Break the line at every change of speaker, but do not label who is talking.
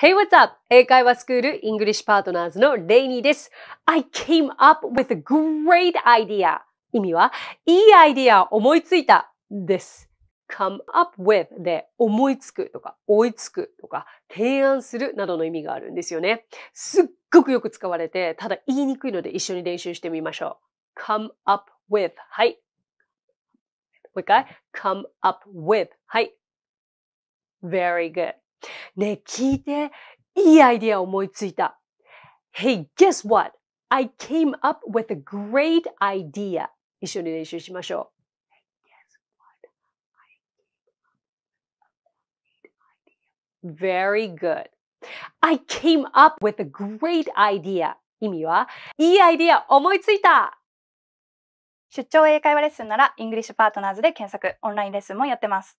Hey, what's up? 英会話スクール English Partners のレイニーです。I came up with a great idea. 意味は、いいアイディア思いついたです。come up with で思いつくとか追いつくとか提案するなどの意味があるんですよね。すっごくよく使われて、ただ言いにくいので一緒に練習してみましょう。come up with はい。もう一回。come up with はい。very good
ね聞い
て、いいアイディア思いついた。Hey, guess what? I came up with a great idea. 一緒に練習しましょう。Very good. I came up with a great idea. 意味は、いいアイディア思いついた出張英会話レッスンなら、イングリッシュパートナーズで検索、オンラインレッスンもやってます。